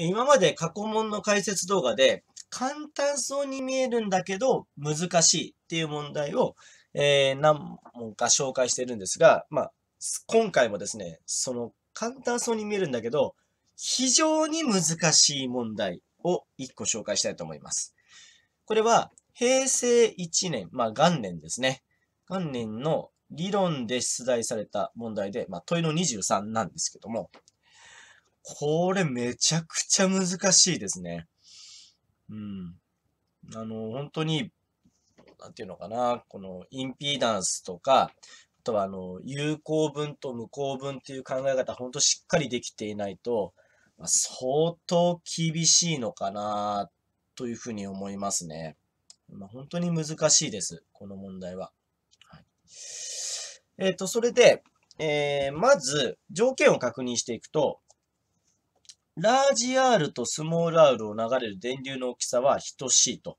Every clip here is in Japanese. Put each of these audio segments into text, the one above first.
今まで過去問の解説動画で、簡単そうに見えるんだけど難しいっていう問題を、えー、何問か紹介してるんですが、まあ、今回もですね、その簡単そうに見えるんだけど、非常に難しい問題を1個紹介したいと思います。これは平成1年、まあ元年ですね。元年の理論で出題された問題で、まあ問いの23なんですけども、これめちゃくちゃ難しいですね。うん。あの、本当に、なんていうのかな、このインピーダンスとか、あとはあの、有効分と無効分っていう考え方、本当しっかりできていないと、まあ、相当厳しいのかな、というふうに思いますね。まあ、本当に難しいです、この問題は。はい、えっ、ー、と、それで、えー、まず、条件を確認していくと、ラージ R とスモール R を流れる電流の大きさは等しいと。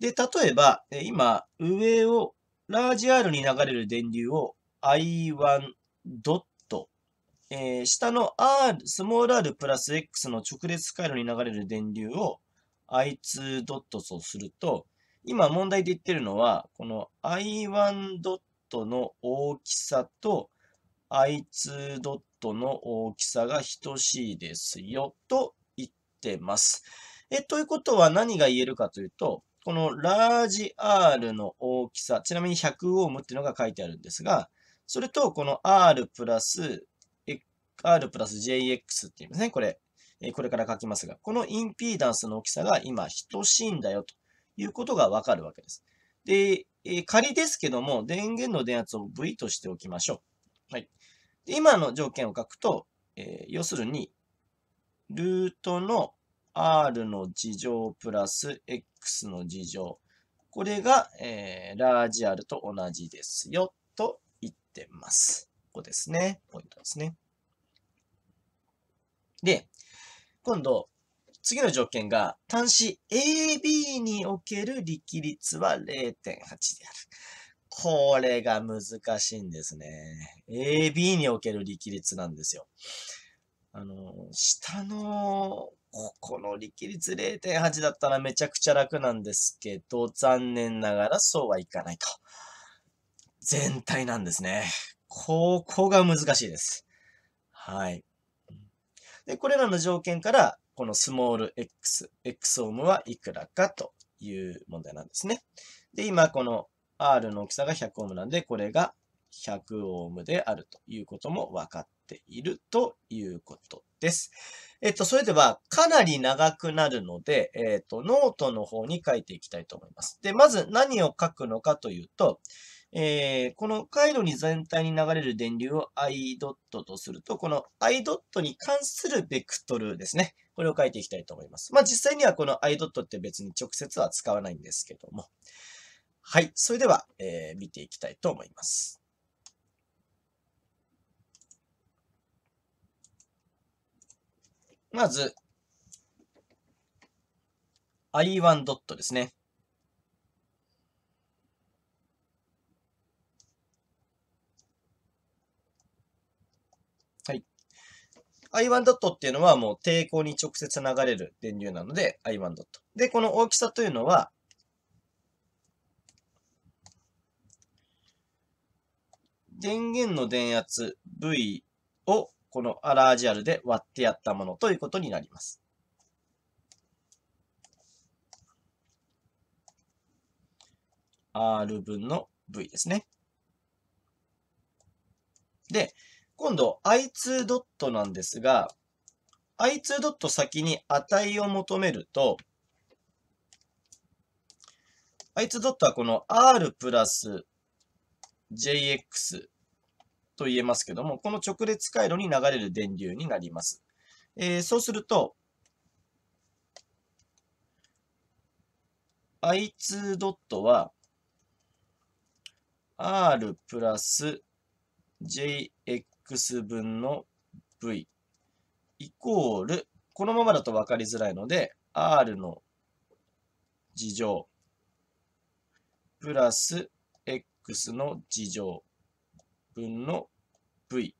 で、例えば、今、上を、ラージ R に流れる電流を I1 ドット、えー、下の R、スモール R プラス X の直列回路に流れる電流を I2 ドットとすると、今問題で言ってるのは、この I1 ドットの大きさと I2 ドットの大きさが等しいですよと言ってます。え、ということは何が言えるかというと、このラージ R の大きさ、ちなみに 100ohm っていうのが書いてあるんですが、それとこの R プラス、R プラス JX っていうんですね、これ。これから書きますが、このインピーダンスの大きさが今等しいんだよということがわかるわけです。で、仮ですけども、電源の電圧を V としておきましょう。はい。で今の条件を書くと、えー、要するに、ルートの r の事乗プラス x の事乗。これが、えー、ラージ r と同じですよと言ってます。ここですね。ポイントですね。で、今度、次の条件が、端子 AB における力率は0.8である。これが難しいんですね。AB における力率なんですよ。あの、下の、ここの力率0.8だったらめちゃくちゃ楽なんですけど、残念ながらそうはいかないと。全体なんですね。ここが難しいです。はい。で、これらの条件から、このスモール x、x オームはいくらかという問題なんですね。で、今この R の大きさが100オームなんで、これが100オームであるということも分かっているということです。えっと、それではかなり長くなるので、えっと、ノートの方に書いていきたいと思います。で、まず何を書くのかというと、えー、この回路に全体に流れる電流を i ドットとすると、この i ドットに関するベクトルですね。これを書いていきたいと思います。まあ実際にはこの i ドットって別に直接は使わないんですけども。はい。それでは、えー、見ていきたいと思います。まず、i1 ドットですね。はい。i1 ドットっていうのはもう抵抗に直接流れる電流なので i1 ドット。で、この大きさというのは、電源の電圧 V をこのアラージアルで割ってやったものということになります。R 分の V ですね。で、今度 I2 ドットなんですが、I2 ドット先に値を求めると、I2 ドットはこの R プラス JX と言えますけども、この直列回路に流れる電流になります。えー、そうすると、I2 ドットは R プラス JX 分の V イコール、このままだと分かりづらいので、R の事情プラス x の次乗分の v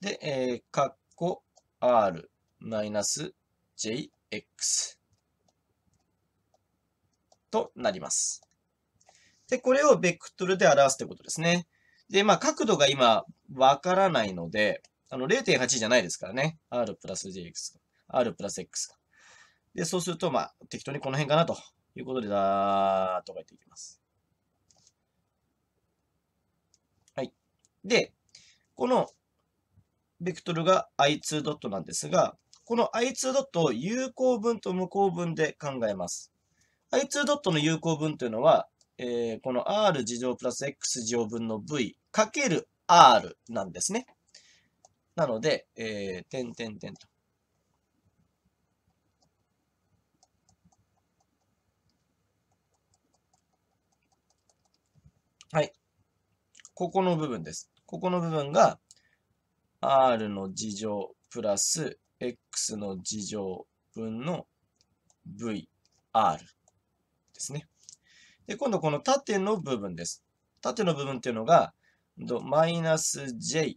で、えー、括弧 r マイナス jx となります。で、これをベクトルで表すということですね。で、まあ、角度が今、わからないので、あの、0.8じゃないですからね。r プラス jx か。r プラス x か。で、そうすると、まあ、適当にこの辺かなということで、だーっと書いていきます。はい。で、このベクトルが i2 ドットなんですが、この i2 ドットを有効分と無効分で考えます。i2 ドットの有効分というのは、えー、この r 事乗プラス x 乗分の v かける r なんですね。なので、えー、点点点と。ここの部分です。ここの部分が r の事乗プラス x の事乗分の vr ですね。で、今度この縦の部分です。縦の部分っていうのが、マイナス j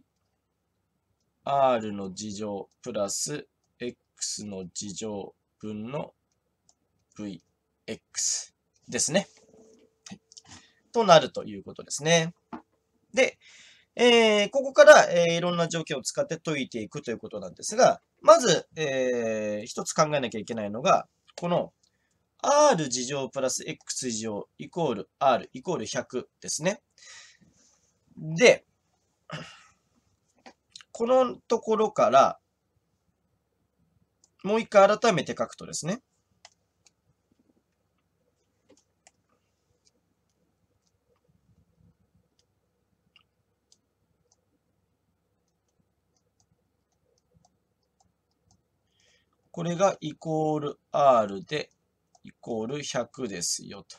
r の事乗プラス x の事乗分の vx ですね。となるということですね。で、えー、ここから、えー、いろんな条件を使って解いていくということなんですが、まず、えー、一つ考えなきゃいけないのが、この r 事乗プラス x 事乗イコール r イコール100ですね。で、このところから、もう一回改めて書くとですね、これがイコール R で、イコール100ですよと。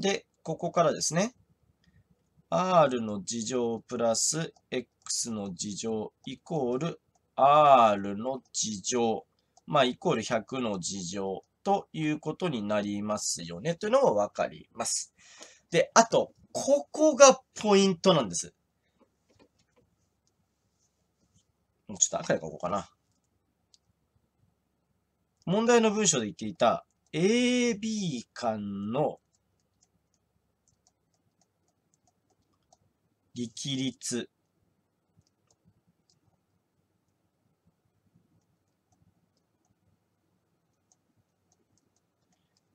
で、ここからですね、R の事乗プラス X の事乗イコール R の事乗、まあ、イコール100の事乗ということになりますよね、というのもわかります。で、あと、ここがポイントなんです。ちょっと赤い。書こうかな。問題の文章で言っていた AB 間の力率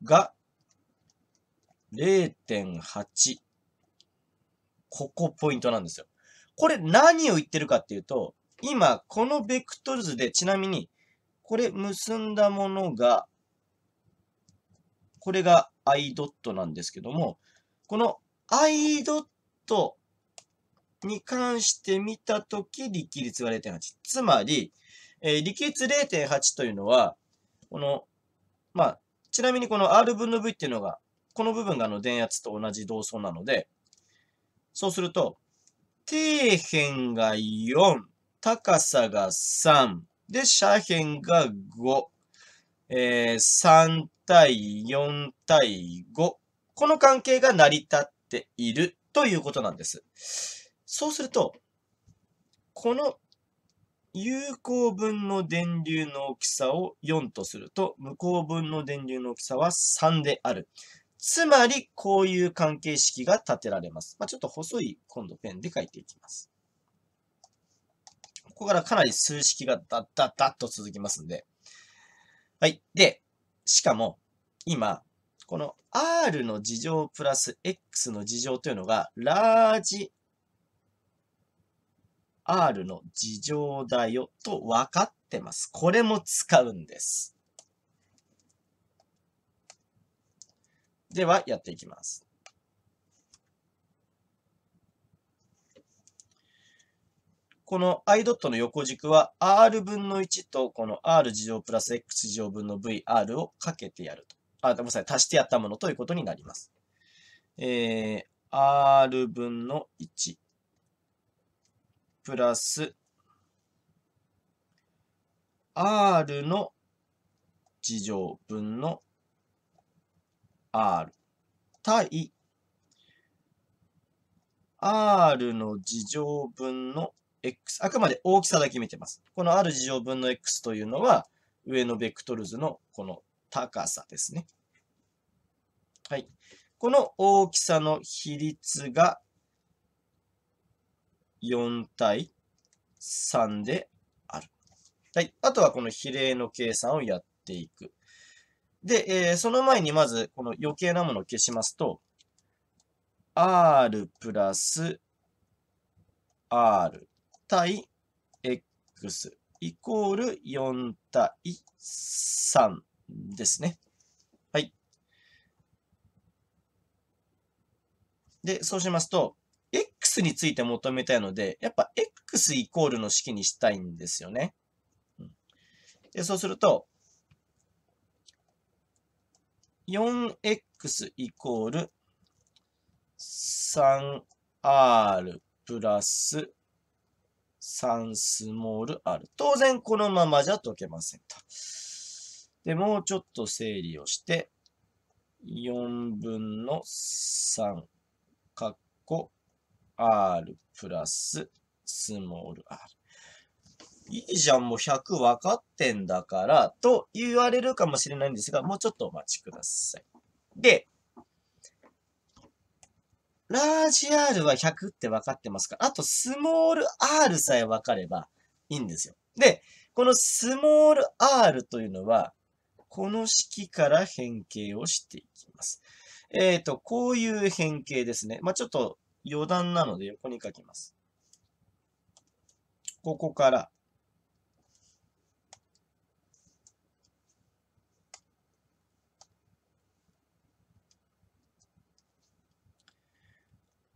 が0.8ここポイントなんですよ。これ何を言ってるかっていうと、今このベクトル図でちなみにこれ結んだものが、これが i ドットなんですけども、この i ドットに関して見たとき、力率が0.8。つまり、えー、力率0.8というのは、この、まあ、ちなみにこの R 分の V っていうのが、この部分があの電圧と同じ同層なので、そうすると、底辺が4、高さが3、で、斜辺が5。えー、3対4対5。この関係が成り立っているということなんです。そうすると、この有効分の電流の大きさを4とすると、無効分の電流の大きさは3である。つまり、こういう関係式が立てられます。まあ、ちょっと細い今度ペンで書いていきます。こからかなり数式がダッダッダッと続きますんで。はい。で、しかも、今、この R の事乗プラス X の事乗というのが、ラージ R の事乗だよと分かってます。これも使うんです。では、やっていきます。この i ドットの横軸は r 分の1とこの r 事乗プラス x 事乗分の vr をかけてやると。あ、ごめんなさい。足してやったものということになります。えー、r 分の1プラス r の事乗分の r 対 r の事乗分の x、あくまで大きさだけ見てます。このある事乗分の x というのは、上のベクトル図のこの高さですね。はい。この大きさの比率が4対3である。はい。あとはこの比例の計算をやっていく。で、えー、その前にまずこの余計なものを消しますと、r プラス r 対 x イコール4対3ですね。はい。で、そうしますと、x について求めたいので、やっぱ x イコールの式にしたいんですよね。でそうすると、4x イコール 3r プラス3スモール r。当然このままじゃ解けませんと。で、もうちょっと整理をして、4分の3、かっこ r プラススモール r。いいじゃん、もう100分かってんだから、と言われるかもしれないんですが、もうちょっとお待ちください。で、ラージ R は100って分かってますかあとスモール R さえ分かればいいんですよ。で、このスモール R というのは、この式から変形をしていきます。えっ、ー、と、こういう変形ですね。まあ、ちょっと余談なので横に書きます。ここから、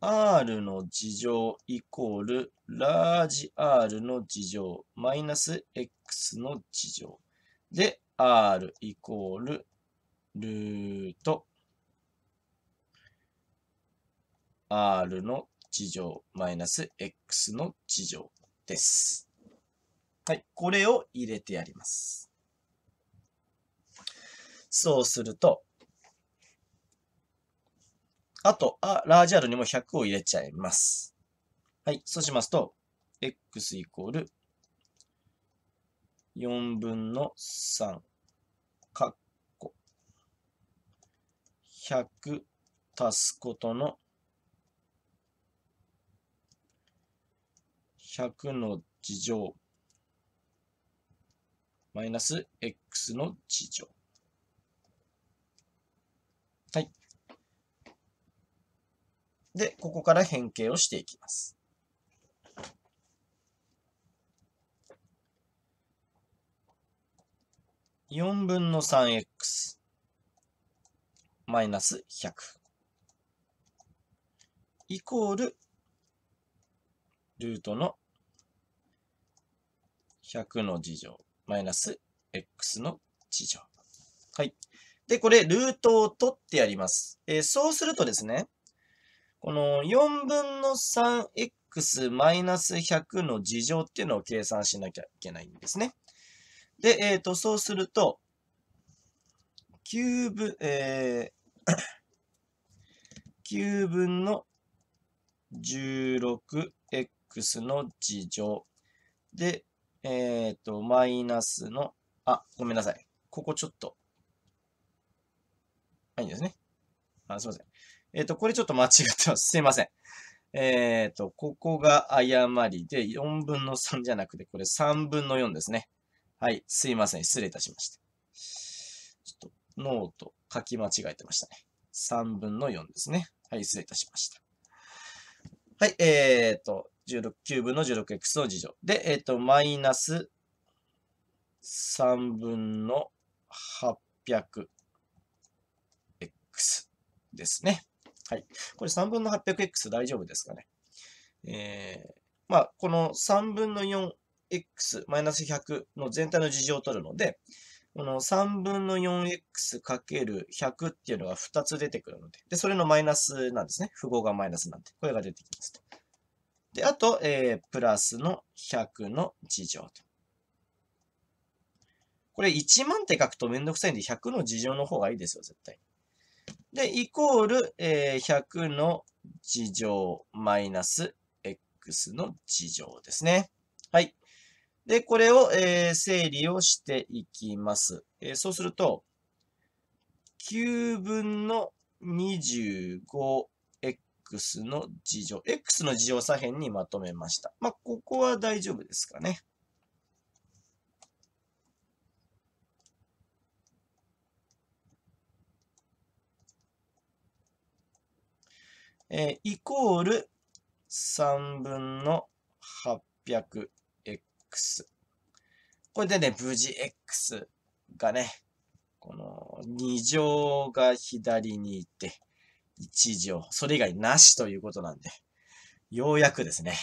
r の事乗イコール、ラージ r の事乗マイナス x の事乗で、r イコール、ルート r の事乗マイナス x の事乗です。はい、これを入れてやります。そうすると、あと、あ、ラージルにも100を入れちゃいます。はい。そうしますと、x イコール4分の3、かっこ、100足すことの100の事乗マイナス x の事乗で、ここから変形をしていきます。4分の 3x マイナス100イコールルートの100の次乗マイナス x の次乗。はい。で、これ、ルートを取ってやります。えー、そうするとですね、この4分の 3x マイナス100の事乗っていうのを計算しなきゃいけないんですね。で、えっ、ー、と、そうすると、9分、えー、9 分の 16x の事乗で、えっ、ー、と、マイナスの、あ、ごめんなさい。ここちょっと、あ、い、いいですね。あ、すいません。えっ、ー、と、これちょっと間違ってます。すいません。えっ、ー、と、ここが誤りで、4分の3じゃなくて、これ3分の4ですね。はい、すいません。失礼いたしました。ちょっと、ノート書き間違えてましたね。3分の4ですね。はい、失礼いたしました。はい、えっ、ー、と、16、9分の 16x の次乗。で、えっ、ー、と、マイナス3分の 800x ですね。はい。これ3分の 800x 大丈夫ですかね。えー、まあ、この3分の 4x マイナス100の全体の事情を取るので、この3分の 4x かける100っていうのが2つ出てくるので、で、それのマイナスなんですね。符号がマイナスなんで、これが出てきますと。で、あと、えー、プラスの100の事情と。これ1万って書くとめんどくさいんで、100の事情の方がいいですよ、絶対。で、イコール、えー、100の事乗マイナス x の事乗ですね。はい。で、これを、えー、整理をしていきます。えー、そうすると、9分の 25x の事乗、x の事乗左辺にまとめました。まあ、ここは大丈夫ですかね。えー、イコール3分の 800x。これでね、無事 x がね、この2乗が左にいて、1乗、それ以外なしということなんで、ようやくですね。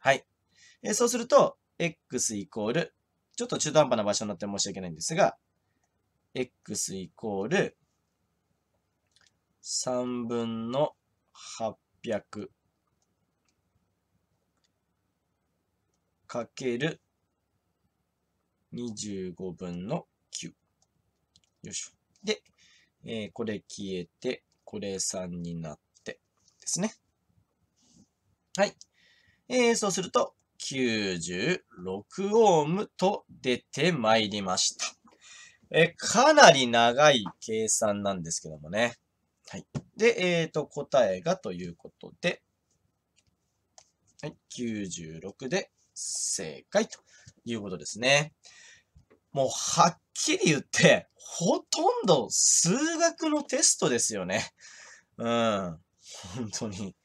はい。えー、そうすると、x イコール、ちょっと中途半端な場所になって申し訳ないんですが、x イコール、3分の800かける25分の9。よいしょ。で、えー、これ消えて、これ3になってですね。はい。えー、そうすると、96オームと出てまいりました。えかなり長い計算なんですけどもね。はい。で、えっ、ー、と、答えがということで、はい、96で正解ということですね。もう、はっきり言って、ほとんど数学のテストですよね。うん。本当に。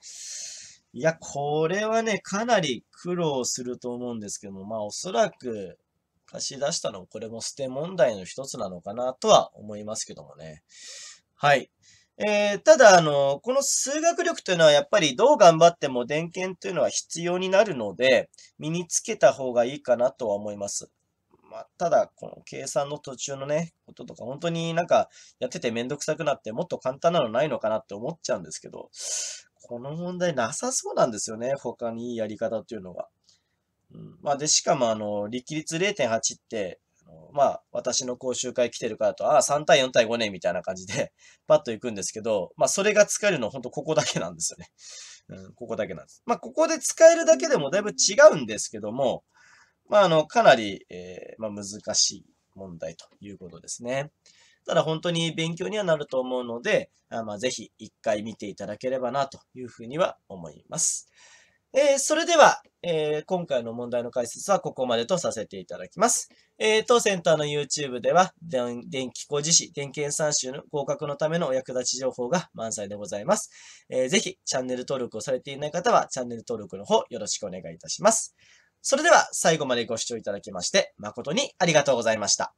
いや、これはね、かなり苦労すると思うんですけども、まあ、おそらく、貸し出したの、これも捨て問題の一つなのかなとは思いますけどもね。はい。えー、ただ、あの、この数学力というのはやっぱりどう頑張っても電源というのは必要になるので、身につけた方がいいかなとは思います。まあ、ただ、この計算の途中のね、こととか、本当になんかやっててめんどくさくなって、もっと簡単なのないのかなって思っちゃうんですけど、この問題なさそうなんですよね、他にいいやり方というのが。うん、まあ、で、しかもあの、力率0.8って、まあ、私の講習会来てるからと、ああ、3対4対5ね、みたいな感じで、パッと行くんですけど、まあ、それが使えるのは本当ここだけなんですよね。うん、ここだけなんです。まあ、ここで使えるだけでもだいぶ違うんですけども、まあ、あの、かなり、えー、まあ、難しい問題ということですね。ただ本当に勉強にはなると思うので、あまあ、ぜひ一回見ていただければなというふうには思います。えー、それでは、えー、今回の問題の解説はここまでとさせていただきます。えー、当センターの YouTube では、電気工事士、電気演算集の合格のためのお役立ち情報が満載でございます。えー、ぜひ、チャンネル登録をされていない方は、チャンネル登録の方よろしくお願いいたします。それでは、最後までご視聴いただきまして、誠にありがとうございました。